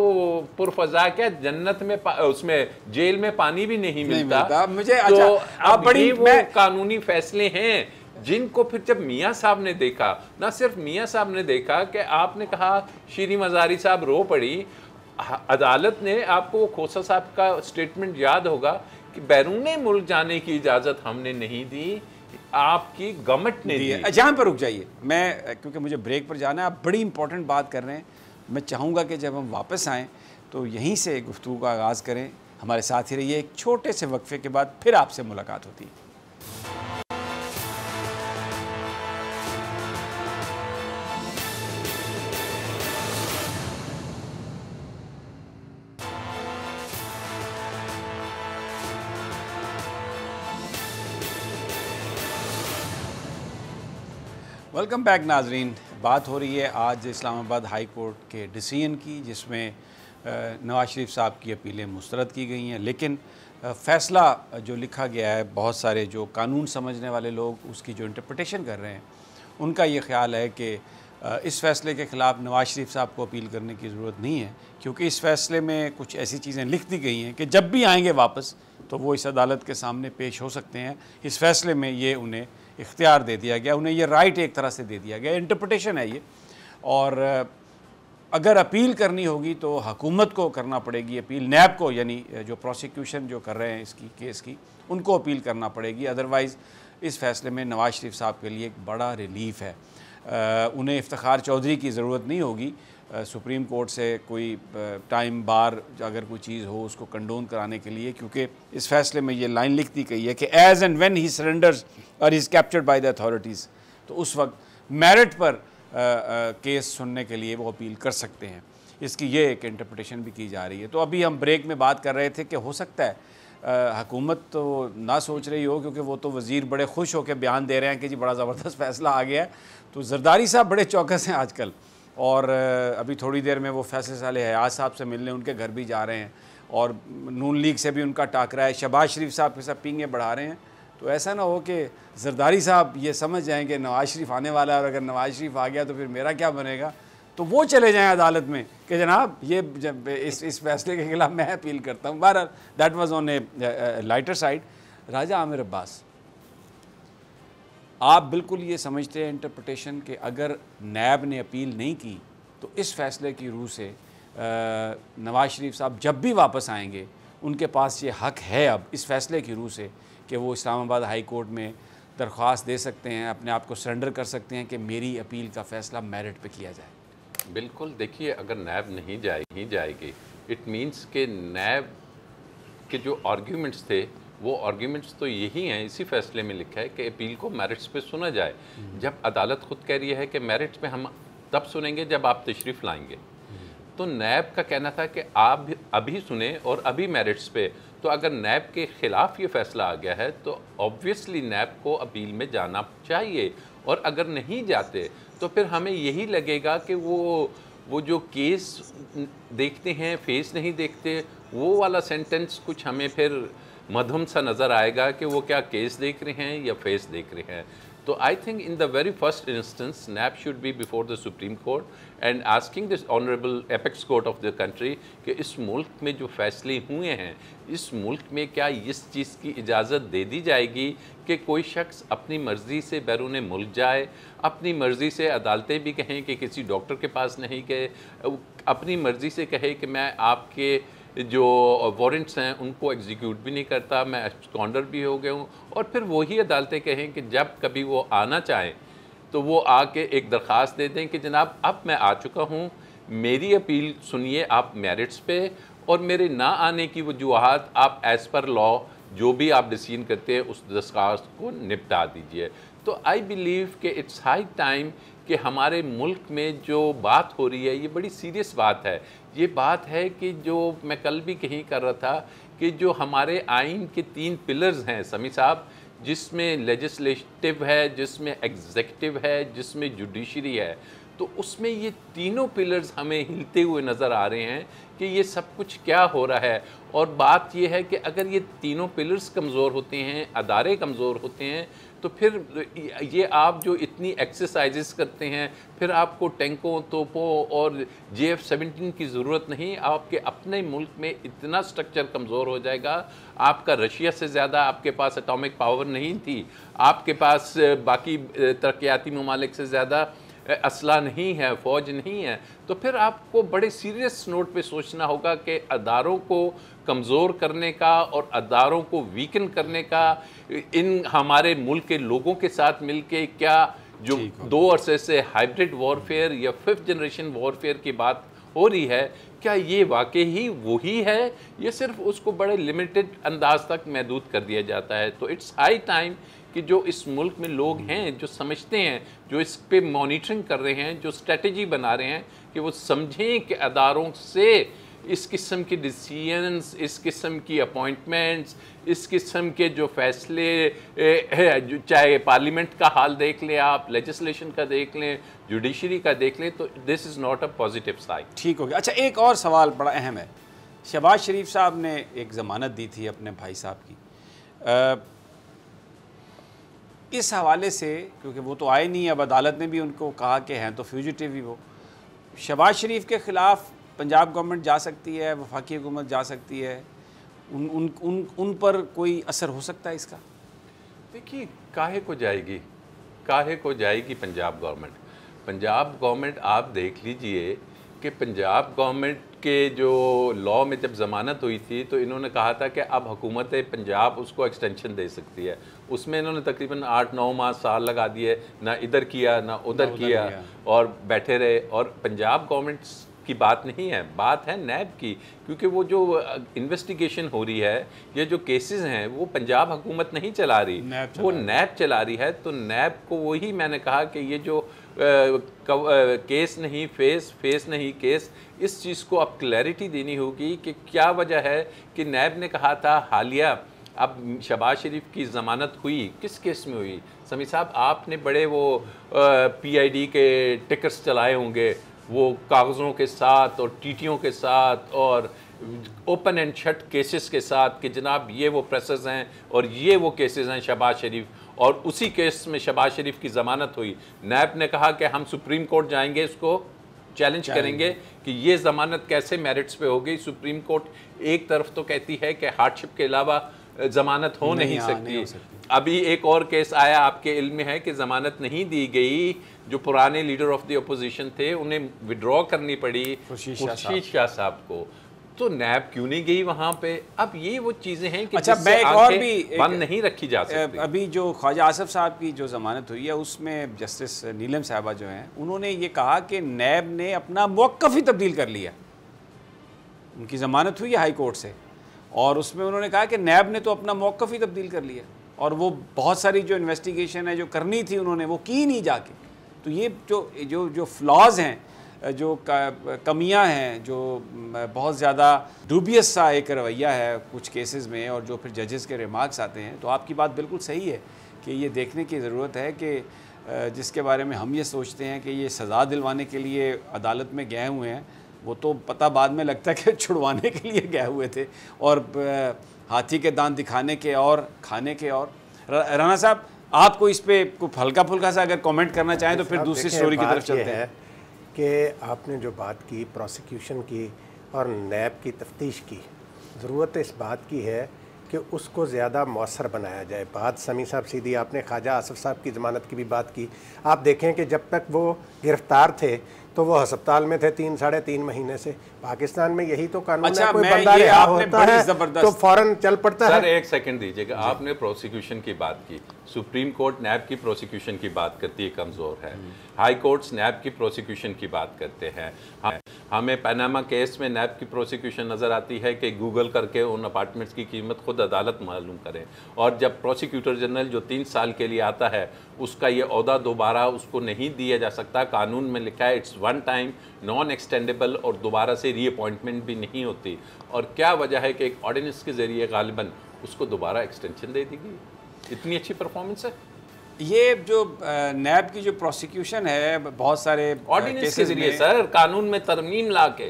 पुरफजा क्या जन्नत में उसमें जेल में पानी भी नहीं मिलता, नहीं मिलता। मुझे तो अच्छा, अब बड़ी वो कानूनी फैसले हैं जिनको फिर जब मियाँ साहब ने देखा ना सिर्फ मियाँ साहब ने देखा कि आपने कहा श्री मजारी साहब रो पड़ी अदालत ने आपको खोसा साहब का स्टेटमेंट याद होगा कि बैरून मुल्क जाने की इजाज़त हमने नहीं दी आपकी गमट ने दी है जहाँ
पर रुक जाइए मैं क्योंकि मुझे ब्रेक पर जाना है आप बड़ी इंपॉर्टेंट बात कर रहे हैं मैं चाहूँगा कि जब हम वापस आएँ तो यहीं से गुफ्तु का आगाज़ करें हमारे साथ ही रहिए एक छोटे से वक्फे के बाद फिर आपसे मुलाकात होती है वेलकम बैक नाजरीन बात हो रही है आज इस्लामाबाद हाई कोर्ट के डिसीजन की जिसमें नवाज शरीफ साहब की अपीलें मुस्तरद की गई हैं लेकिन फ़ैसला जो लिखा गया है बहुत सारे जो कानून समझने वाले लोग उसकी जो इंटरप्रटेशन कर रहे हैं उनका ये ख्याल है कि इस फैसले के ख़िलाफ़ नवाज शरीफ साहब को अपील करने की ज़रूरत नहीं है क्योंकि इस फैसले में कुछ ऐसी चीज़ें लिख दी गई हैं कि जब भी आएंगे वापस तो वो इस अदालत के सामने पेश हो सकते हैं इस फैसले में ये उन्हें इख्तियार दे दिया गया उन्हें ये राइट एक तरह से दे दिया गया इंटरप्रटेशन है ये और अगर अपील करनी होगी तो हकूमत को करना पड़ेगी अपील नैब को यानी जो प्रोसिक्यूशन जो कर रहे हैं इसकी केस की उनको अपील करना पड़ेगी अदरवाइज़ इस फैसले में नवाज़ शरीफ साहब के लिए एक बड़ा रिलीफ है आ, उन्हें इफ्तार चौधरी की ज़रूरत नहीं होगी सुप्रीम कोर्ट से कोई टाइम बार अगर कोई चीज़ हो उसको कंडोन कराने के लिए क्योंकि इस फैसले में ये लाइन लिख दी गई है कि as and when he surrenders और is captured by the authorities तो उस वक्त मेरिट पर आ, आ, केस सुनने के लिए वो अपील कर सकते हैं इसकी ये एक इंटरप्रटेशन भी की जा रही है तो अभी हम ब्रेक में बात कर रहे थे कि हो सकता है हकूमत तो ना सोच रही हो क्योंकि वो तो वज़ीर बड़े खुश होकर बयान दे रहे हैं कि जी बड़ा ज़बरदस्त फैसला आ गया है तो जरदारी साहब बड़े चौकस हैं आजकल और अभी थोड़ी देर में वो फैसले साल हयाज साहब से मिलने उनके घर भी जा रहे हैं और नून लीग से भी उनका टाकरा है शबाज शरीफ साहब के साथ पींगे बढ़ा रहे हैं तो ऐसा ना हो कि जरदारी साहब ये समझ जाएँ कि नवाज शरीफ आने वाला है और अगर नवाज शरीफ आ गया तो फिर मेरा क्या बनेगा तो वो चले जाएँ अदालत में कि जनाब ये जब इस इस फैसले के खिलाफ मैं अपील करता हूँ बहर that was on a lighter side Raja Aamir Abbas आप बिल्कुल ये समझते हैं इंटरप्रटेशन कि अगर नैब ने अपील नहीं की तो इस फैसले की रूह से नवाज शरीफ साहब जब भी वापस आएंगे उनके पास ये हक है अब इस फैसले की रूह से कि वो इस्लामाबाद हाई कोर्ट में दरख्वास्त दे सकते हैं अपने आप को सरेंडर कर सकते हैं कि मेरी अपील का फैसला मेरिट पे किया
जाए बिल्कुल देखिए अगर नैब नहीं जाए ही जाएगी इट मींस के नैब के जो आर्ग्यूमेंट्स थे वो आर्ग्यूमेंट्स तो यही हैं इसी फैसले में लिखा है कि अपील को मेरिट्स पे सुना जाए हम्म। जब अदालत खुद कह रही है कि मेरिट्स पे हम तब सुनेंगे जब आप तशरीफ़ लाएंगे हम्म। तो नैब का कहना था कि आप भी अभी सुने और अभी मेरिट्स पे तो अगर नैब के ख़िलाफ़ ये फैसला आ गया है तो ऑब्वियसली नैब को अपील में जाना चाहिए और अगर नहीं जाते तो फिर हमें यही लगेगा कि वो वो जो केस देखते हैं फेस नहीं देखते वो वाला सेंटेंस कुछ हमें फिर मधुम सा नज़र आएगा कि वो क्या केस देख रहे हैं या फेस देख रहे हैं तो I think in the very first instance snap should be before the supreme court and asking this honourable apex court of the country कि इस मुल्क में जो फैसले हुए हैं इस मुल्क में क्या इस चीज़ की इजाज़त दे दी जाएगी कि कोई शख्स अपनी मर्ज़ी से बैरून मुल्क जाए अपनी मर्ज़ी से अदालतें भी कहें कि किसी डॉक्टर के पास नहीं गए अपनी मर्ज़ी से कहे कि मैं आपके जो वारंट्स हैं उनको एग्जीक्यूट भी नहीं करता मैं एक्सकॉन्डर भी हो गया हूँ और फिर वही अदालतें कहें कि जब कभी वो आना चाहें तो वो आके एक दरख्वास्त दे दें कि जनाब अब मैं आ चुका हूँ मेरी अपील सुनिए आप मेरिट्स पे और मेरे ना आने की वजूहत आप एज़ पर लॉ जो भी आप डिसीजन करते हैं उस दरख्वास्त को निपटा दीजिए तो आई बिलीव कि इट्स हाई टाइम कि हमारे मुल्क में जो बात हो रही है ये बड़ी सीरियस बात है ये बात है कि जो मैं कल भी कहीं कर रहा था कि जो हमारे आइन के तीन पिलर्स हैं समी साहब जिसमें लेजिस्लेटिव है जिसमें एग्जेक्टिव है जिसमें जुडिशरी है तो उसमें ये तीनों पिलर्स हमें हिलते हुए नज़र आ रहे हैं कि ये सब कुछ क्या हो रहा है और बात यह है कि अगर ये तीनों पिलर्स कमज़ोर होते हैं अदारे कमज़ोर होते हैं तो फिर ये आप जो इतनी एक्सरसाइजेस करते हैं फिर आपको टैंकों तोपों और जे एफ सेवेंटीन की ज़रूरत नहीं आपके अपने मुल्क में इतना स्ट्रक्चर कमज़ोर हो जाएगा आपका रशिया से ज़्यादा आपके पास एटॉमिक पावर नहीं थी आपके पास बाकी तरक्याती ममालिक से ज़्यादा असला नहीं है फ़ौज नहीं है तो फिर आपको बड़े सीरियस नोट पे सोचना होगा कि अदारों को कमज़ोर करने का और अदारों को वीकन करने का इन हमारे मुल्क के लोगों के साथ मिलके क्या जो दो अरसे से हाइब्रिड वॉरफेयर या फिफ्थ जनरेशन वॉरफेयर की बात हो रही है क्या ये वाकई ही वही है ये सिर्फ उसको बड़े लिमिटेड अंदाज तक महदूद कर दिया जाता है तो इट्स हाई टाइम कि जो इस मुल्क में लोग हैं जो समझते हैं जो इस पर मॉनिटरिंग कर रहे हैं जो स्ट्रेटजी बना रहे हैं कि वो समझें कि अदारों से इस किस्म की डिसीजंस इस किस्म की अपॉइंटमेंट्स इस किस्म के जो फैसले जो चाहे पार्लियामेंट का हाल देख लें आप लेजिस्लेशन का देख लें जुडिशरी का देख लें तो this is not a positive side ठीक हो गया अच्छा एक और
सवाल बड़ा अहम है शहबाज शरीफ साहब ने एक ज़मानत दी थी अपने भाई साहब की आ, इस हवाले से क्योंकि वो तो आए नहीं अब अदालत ने भी उनको कहा कि हैं तो फ्यूजिटिव ही वो शबाज शरीफ के ख़िलाफ़ पंजाब गवर्नमेंट जा सकती है वफाकी हुकूमत जा सकती है उन उन उन उन पर कोई असर हो सकता है इसका
देखिए काहे को जाएगी काहे को जाएगी पंजाब गवर्नमेंट पंजाब गवर्नमेंट आप देख लीजिए कि पंजाब गवर्नमेंट के जो लॉ में जब ज़मानत हुई थी तो इन्होंने कहा था कि अब हुकूमत पंजाब उसको एक्सटेंशन दे सकती है उसमें इन्होंने तकरीबन आठ नौ माह साल लगा दिए ना इधर किया ना उधर किया और बैठे रहे और पंजाब गवर्नमेंट की बात नहीं है बात है नैब की क्योंकि वो जो इन्वेस्टिगेशन हो रही है ये जो केसेस हैं वो पंजाब हुकूमत नहीं चला रही नैब चला वो नैब चला रही है तो नैब को वही मैंने कहा कि ये जो केस नहीं फेस फेस नहीं केस इस चीज़ को अब क्लैरिटी देनी होगी कि क्या वजह है कि नैब ने कहा था हालिया अब शबाज शरीफ की ज़मानत हुई किस केस में हुई समी साहब आपने बड़े वो पीआईडी के टिकट्स चलाए होंगे वो कागज़ों के साथ और टीटियों के साथ और ओपन एंड शट केसेस के साथ कि जनाब ये वो प्रेसेस हैं और ये वो केसेस हैं शबाज शरीफ और उसी केस में शबाज शरीफ की ज़मानत हुई नैब ने कहा कि हम सुप्रीम कोर्ट जाएंगे इसको चैलेंज करेंगे कि ये ज़मानत कैसे मेरिट्स पे हो गई सुप्रीम कोर्ट एक तरफ तो कहती है कि हार्डशिप के अलावा ज़मानत हो नहीं, नहीं सकती नहीं हो सकती अभी एक और केस आया आपके इल्म में है कि ज़मानत नहीं दी गई जो पुराने लीडर ऑफ द अपोजिशन थे उन्हें विड्रॉ करनी पड़ी खुर्शीद शाह साहब को तो नैब क्यों नहीं गई वहाँ पे अब ये वो चीज़ें हैं कि अच्छा मैं एक और भी बंद
नहीं रखी जा सकती अभी जो ख्वाजा आसफ साहब की जो ज़मानत हुई है उसमें जस्टिस नीलम साहबा जो हैं उन्होंने ये कहा कि नैब ने अपना मौक़ ही तब्दील कर लिया उनकी ज़मानत हुई है हाई कोर्ट से और उसमें उन्होंने कहा कि नैब ने तो अपना मौक़ ही तब्दील कर लिया और वो बहुत सारी जो इन्वेस्टिगेशन है जो करनी थी उन्होंने वो की नहीं जाके तो ये जो जो जो फ्लॉज हैं जो कमियां हैं जो बहुत ज़्यादा डूबियस सा एक रवैया है कुछ केसेस में और जो फिर जजेस के रिमार्क्स आते हैं तो आपकी बात बिल्कुल सही है कि ये देखने की ज़रूरत है कि जिसके बारे में हम ये सोचते हैं कि ये सज़ा दिलवाने के लिए अदालत में गए हुए हैं वो तो पता बाद में लगता है कि छुड़वाने के लिए गए हुए थे और हाथी के दांत दिखाने के और खाने के और राणा साहब आपको इस पर हल्का फुल्का सा अगर कमेंट करना चाहें तो फिर दूसरी स्टोरी की तरफ चलते हैं
कि आपने जो बात की प्रोसिक्यूशन की और नैब की तफ्तीश की ज़रूरत इस बात की है कि उसको ज़्यादा मौसर बनाया जाए बात समी साहब सीधी आपने ख्वाजा आसफ़ साहब की ज़मानत की भी बात की आप देखें कि जब तक वो गिरफ़्तार थे तो वो हस्पताल में थे तीन साढ़े तीन महीने से पाकिस्तान में यही तो कानून अच्छा, है कोई बंदा होता है तो फौरन चल पड़ता सर,
है एक सेकंड दीजिएगा आपने प्रोसिक्यूशन की बात की सुप्रीम कोर्ट नैब की प्रोसिक्यूशन की बात करती है कमज़ोर है हाई कोर्ट्स नैब की प्रोसिक्यूशन की बात करते हैं हाँ, हमें पैनामा केस में नैब की प्रोसिक्यूशन नज़र आती है कि गूगल करके उन अपार्टमेंट्स की कीमत खुद अदालत मालूम करें और जब प्रोसिक्यूटर जनरल जो तीन साल के लिए आता है उसका ये अहदा दोबारा उसको नहीं दिया जा सकता कानून में लिखा है it's one time non extendable और दोबारा से रीअपॉइंटमेंट भी नहीं होती और क्या वजह है कि एक ऑर्डिनेंस के ज़रिए गालिबा उसको दोबारा एक्सटेंशन दे दी गई इतनी अच्छी परफॉर्मेंस है
ये जो नैब की जो प्रोसिक्यूशन है बहुत सारे ऑर्डिनेंस के जरिए सर कानून में तरमीम ला के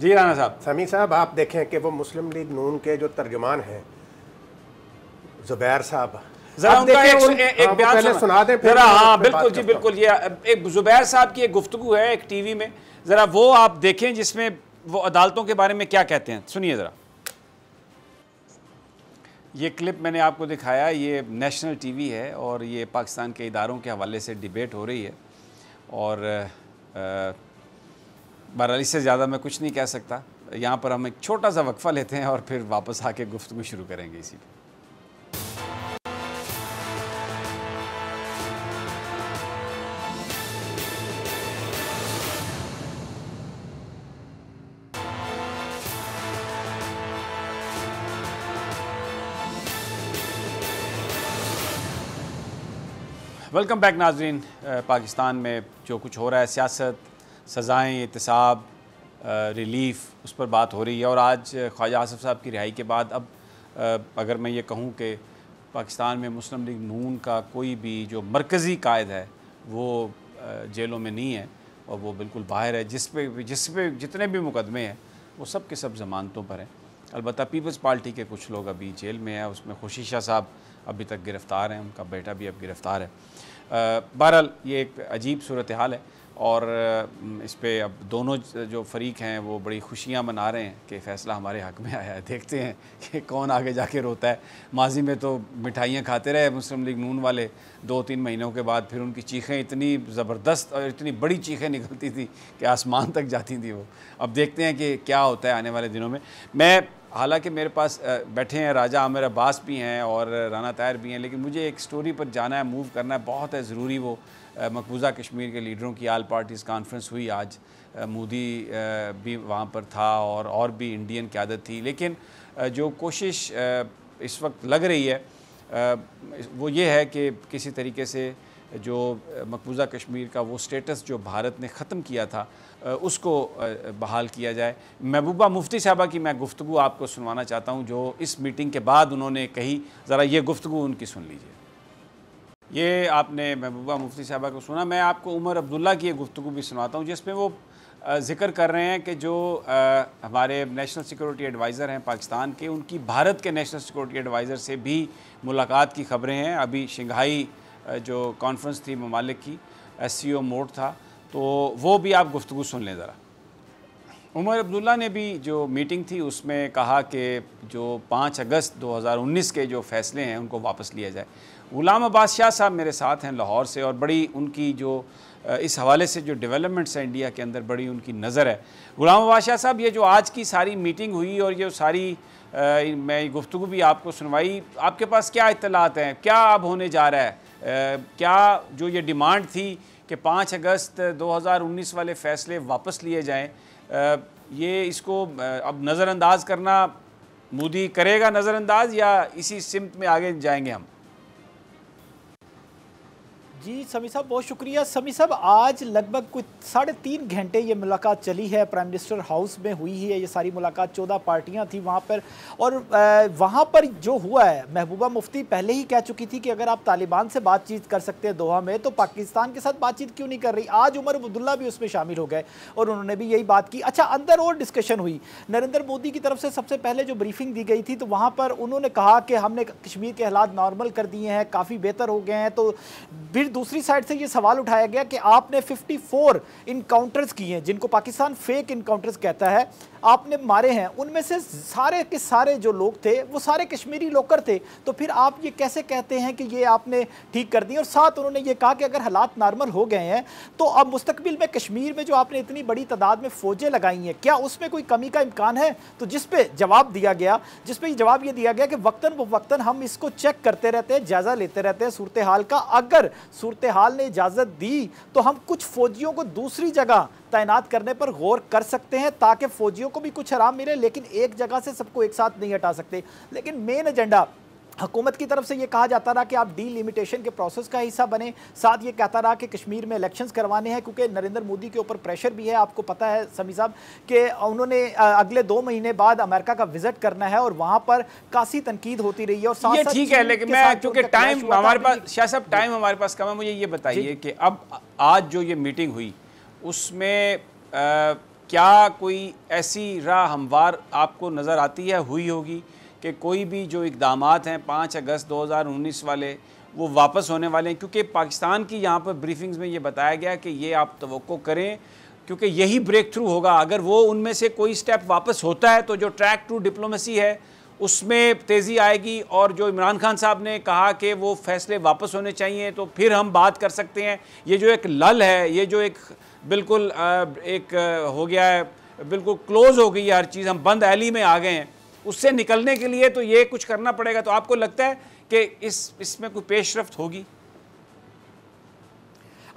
जी राना साहब समी साहब आप देखें कि वो मुस्लिम लीग नून के जो तर्जुमान हैं जुबैर साहब हाँ, एक, हाँ, बयान सुना, सुना दें जरा हाँ बिल्कुल जी बिल्कुल
ये एक जुबैर साहब की एक गुफ्तु है एक टीवी में ज़रा वो आप देखें जिसमें वो अदालतों के बारे में क्या कहते हैं सुनिए ज़रा ये क्लिप मैंने आपको दिखाया ये नेशनल टीवी है और ये पाकिस्तान के इदारों के हवाले से डिबेट हो रही है और बहरहाल इससे ज़्यादा मैं कुछ नहीं कह सकता यहाँ पर हम एक छोटा सा वक्फ़ा लेते हैं और फिर वापस आके गुफ्तु शुरू करेंगे इसी पर वेलकम बैक नाजरीन पाकिस्तान में जो कुछ हो रहा है सियासत सज़ाएँ एहतसाब रिलीफ उस पर बात हो रही है और आज uh, ख्वाजा आसफ़ साहब की रिहाई के बाद अब आ, uh, अगर मैं ये कहूँ कि पाकिस्तान में मुस्लिम लीग नून का कोई भी जो मरकज़ी कायद है वो uh, जेलों में नहीं है और वो बिल्कुल बाहर है जिस पे जिस पे जितने भी मुकदमे हैं वो सब के सब जमानतों पर हैं अलबत्त पीपल्स पार्टी के कुछ लोग अभी जेल में हैं उसमें खुशी शाह साहब अभी तक गिरफ़्तार हैं उनका बेटा भी अब गिरफ़्तार है बहरहाल ये एक अजीब सूरत हाल है और इस पर अब दोनों जो फरीक हैं वो बड़ी खुशियाँ मना रहे हैं कि फ़ैसला हमारे हक में आया है देखते हैं कि कौन आगे जाके रोता है माजी में तो मिठाइयाँ खाते रहे मुस्लिम लीग नून वाले दो तीन महीनों के बाद फिर उनकी चीखें इतनी ज़बरदस्त और इतनी बड़ी चीखें निकलती थी कि आसमान तक जाती थी वो अब देखते हैं कि क्या होता है आने वाले दिनों में मैं हालांकि मेरे पास बैठे हैं राजा आमिर अब्बास भी हैं और राना तायर भी हैं लेकिन मुझे एक स्टोरी पर जाना है मूव करना है बहुत है ज़रूरी वो मकबूजा कश्मीर के लीडरों की आल पार्टीज़ कॉन्फ्रेंस हुई आज मोदी भी वहाँ पर था और और भी इंडियन क्यादत थी लेकिन जो कोशिश इस वक्त लग रही है वो ये है कि किसी तरीके से जो मकबूजा कश्मीर का वो स्टेटस जो भारत ने ख़त्म किया था उसको बहाल किया जाए महबूबा मुफ्ती साहबा की मैं गुफ्तु आपको सुनवाना चाहता हूँ जो इस मीटिंग के बाद उन्होंने कही ज़रा ये गुफ्तु उनकी सुन लीजिए ये आपने महबूबा मुफ्ती साहबा को सुना मैं आपको उमर अब्दुल्ला की ये गुफ्तु भी सुनाता हूँ जिसमें वो ज़िक्र कर रहे हैं कि जो हमारे नेशनल सिक्योरिटी एडवाइज़र हैं पाकिस्तान के उनकी भारत के नेशनल सिक्योरिटी एडवाइज़र से भी मुलाकात की खबरें हैं अभी शंघाई जो कॉन्फ्रेंस थी ममालिक की एस सी ओ मोड था तो वो भी आप गुफ्तु सुन लें ज़रा उमर अब्दुल्ला ने भी जो मीटिंग थी उसमें कहा कि जो 5 अगस्त 2019 के जो फ़ैसले हैं उनको वापस लिया जाए ग़ुलाम अब्बास शाह साहब मेरे साथ हैं लाहौर से और बड़ी उनकी जो इस हवाले से जो डेवलपमेंट्स हैं इंडिया के अंदर बड़ी उनकी नज़र है ग़ुलाम अब्बास शाह साहब ये जो आज की सारी मीटिंग हुई और ये सारी आ, मैं गुफ्तु भी आपको सुनवाई आपके पास क्या इतलात हैं क्या अब होने जा रहा है आ, क्या जो ये डिमांड थी कि 5 अगस्त 2019 वाले फैसले वापस लिए जाएं ये इसको अब नज़रअंदाज करना मोदी करेगा नज़रअंदाज या इसी सिमत
में आगे जाएंगे हम जी समी साहब बहुत शुक्रिया समी साहब आज लगभग कुछ साढ़े तीन घंटे ये मुलाकात चली है प्राइम मिनिस्टर हाउस में हुई है ये सारी मुलाकात चौदह पार्टियां थी वहाँ पर और वहाँ पर जो हुआ है महबूबा मुफ्ती पहले ही कह चुकी थी कि अगर आप तालिबान से बातचीत कर सकते हैं दोहा में तो पाकिस्तान के साथ बातचीत क्यों नहीं कर रही आज उमर अब्दुल्ला भी उसमें शामिल हो गए और उन्होंने भी यही बात की अच्छा अंदर और डिस्कशन हुई नरेंद्र मोदी की तरफ से सबसे पहले जो ब्रीफिंग दी गई थी तो वहाँ पर उन्होंने कहा कि हमने कश्मीर के हालात नॉर्मल कर दिए हैं काफ़ी बेहतर हो गए हैं तो फिर दूसरी साइड से ये सवाल उठाया गया कि आपने 54 इनकाउंटर्स किए हैं जिनको पाकिस्तान फेक इनकाउंटर्स कहता है आपने मारे हैं उनमें से सारे के सारे जो लोग थे वो सारे कश्मीरी लोकर थे तो फिर आप ये कैसे कहते हैं कि ये आपने ठीक कर दी और साथ उन्होंने ये कहा कि अगर हालात नॉर्मल हो गए हैं तो अब मुस्तबिल में कश्मीर में जो आपने इतनी बड़ी तादाद में फ़ौजें लगाई हैं क्या उसमें कोई कमी का इम्कान है तो जिसपे जवाब दिया गया जिसपे जवाब ये दिया गया कि वक्ता वक्ता हम इसको चेक करते रहते हैं जायज़ा लेते रहते हैं सूरत हाल का अगर सूरत हाल ने इजाज़त दी तो हम कुछ फौजियों को दूसरी जगह तैनात करने पर गौर कर सकते हैं ताकि फौजियों को भी कुछ आराम मिले लेकिन एक जगह से सबको एक साथ नहीं हटा सकते लेकिन मेन एजेंडा हकूमत की तरफ से ये कहा जाता रहा कि आप डीलिमिटेशन के प्रोसेस का हिस्सा बने साथ ये कहता रहा कि कश्मीर में इलेक्शंस करवाने हैं क्योंकि नरेंद्र मोदी के ऊपर प्रेशर भी है आपको पता है समी साहब कि उन्होंने अगले दो महीने बाद अमेरिका का विजिट करना है और वहाँ पर काफ़ी तनकीद होती रही है और साथ ठीक है लेकिन मैं क्योंकि टाइम हमारे पास
शाह साहब टाइम हमारे पास कम है मुझे ये बताइए कि अब आज जो ये मीटिंग हुई उसमें क्या कोई ऐसी राह हमवार आपको नज़र आती है हुई होगी कि कोई भी जो इकदाम हैं पाँच अगस्त उन्नीस वाले वो वापस होने वाले हैं क्योंकि पाकिस्तान की यहाँ पर ब्रीफिंग्स में ये बताया गया कि ये आप तो करें क्योंकि यही ब्रेक थ्रू होगा अगर वो उनमें से कोई स्टेप वापस होता है तो जो ट्रैक टू डिप्लोमेसी है उसमें तेज़ी आएगी और जो इमरान खान साहब ने कहा कि वो फैसले वापस होने चाहिए तो फिर हम बात कर सकते हैं ये जो एक लल है ये जो एक बिल्कुल एक हो गया है बिल्कुल क्लोज़ हो गई है हर चीज़ हम बंद एली में आ गए हैं उससे निकलने के लिए तो ये कुछ करना पड़ेगा तो आपको लगता है कि इस इसमें कोई पेशरफ होगी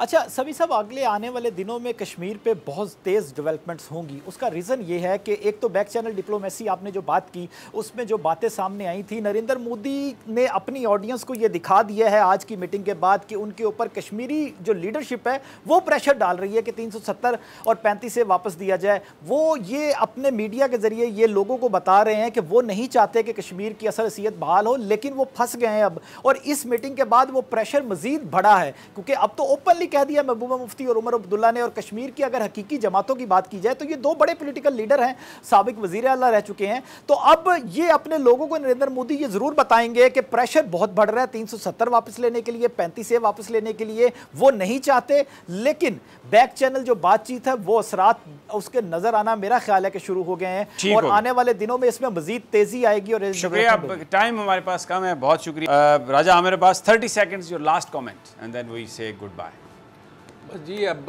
अच्छा सभी सब अगले आने वाले दिनों में कश्मीर पे बहुत तेज़ डेवलपमेंट्स होंगी उसका रीज़न ये है कि एक तो बैक चैनल डिप्लोमेसी आपने जो बात की उसमें जो बातें सामने आई थी नरेंद्र मोदी ने अपनी ऑडियंस को ये दिखा दिया है आज की मीटिंग के बाद कि उनके ऊपर कश्मीरी जो लीडरशिप है वो प्रेशर डाल रही है कि तीन और पैंतीस से वापस दिया जाए वो ये अपने मीडिया के ज़रिए ये लोगों को बता रहे हैं कि वो नहीं चाहते कि कश्मीर की असल हैसीत बहाल हो लेकिन वो फंस गए हैं अब और इस मीटिंग के बाद वो प्रेशर मज़ीद बढ़ा है क्योंकि अब तो ओपनली भी कह दिया महबूबा मुफ्ती और उमर अब्दुल्ला ने और कश्मीर की अगर हकीकी जमातों की बात की जाए तो ये दो बड़े पोलिटिकल लीडर हैं सबक वजी अला रह चुके हैं तो अब ये अपने लोगों को नरेंद्र मोदी ये ज़रूर बताएंगे कि प्रेशर बहुत बढ़ रहा है तीन वापस लेने के लिए पैंतीस ए वापस लेने के लिए वो नहीं चाहते लेकिन बैक चैनल जो बातचीत है वो असरात उसके नज़र आना मेरा ख्याल है कि शुरू हो गए हैं और आने वाले दिनों में इसमें मजीद तेज़ी आएगी और शुक्रिया
टाइम हमारे पास कम है बहुत शुक्रिया राजा हमारे पास thirty seconds your last comment and then we say goodbye
जी अब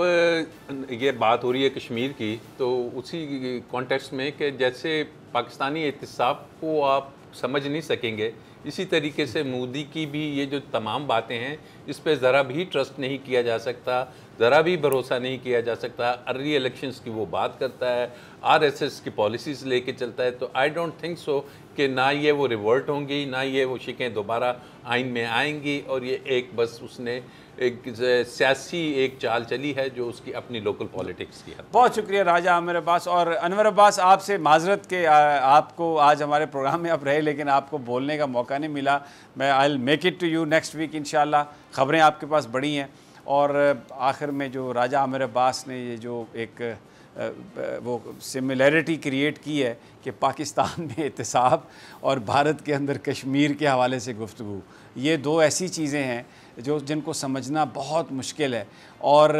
ये बात हो रही है कश्मीर की तो उसी कॉन्टेक्स्ट में कि जैसे पाकिस्तानी एहतसाब को आप समझ नहीं सकेंगे इसी तरीके से मोदी की भी ये जो तमाम बातें हैं इस पर ज़रा भी ट्रस्ट नहीं किया जा सकता ज़रा भी भरोसा नहीं किया जा सकता अर्ली इलेक्शंस की वो बात करता है आरएसएस की पॉलिसीज़ लेके चलता है तो आई डोंट थिंक सो कि ना ये वो रिवर्ट होंगी ना ये वो शिकें दोबारा आइन में आएंगी और ये एक बस उसने एक सियासी एक चाल चली है जो उसकी अपनी लोकल पॉलिटिक्स की है
बहुत शुक्रिया राजा आमिर अब्बास और अनवर अब्बास आपसे माजरत के आ, आपको आज हमारे प्रोग्राम में आप रहे लेकिन आपको बोलने का मौका नहीं मिला मैं I make it to you next week इन खबरें आपके पास बड़ी हैं और आखिर में जो राजा आमिर अब्बास ने ये जो एक वो सिमिलैरिटी क्रिएट की है कि पाकिस्तान में एहतसाब और भारत के अंदर कश्मीर के हवाले से गुफ्तु ये दो ऐसी चीज़ें हैं जो जिनको समझना बहुत मुश्किल है और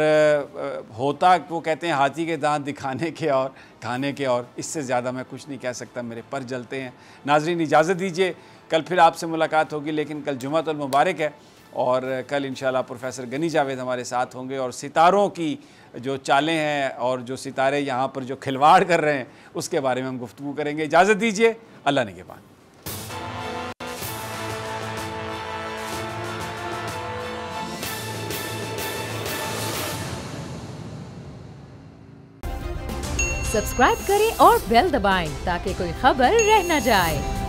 होता वो कहते हैं हाथी के दांत दिखाने के और खाने के और इससे ज़्यादा मैं कुछ नहीं कह सकता मेरे पर जलते हैं नाजरीन इजाज़त दीजिए कल फिर आपसे मुलाकात होगी लेकिन कल जुमत मुबारक है और कल इन प्रोफेसर गनी जावेद हमारे साथ होंगे और सितारों की जो चालें हैं और जो सितारे यहाँ पर जो खिलवाड़ कर रहे हैं उसके बारे में हम गुफ्तु करेंगे इजाज़त दीजिए अल्लाह ने के बाद
सब्सक्राइब करें और बेल दबाएं ताकि कोई खबर रह न जाए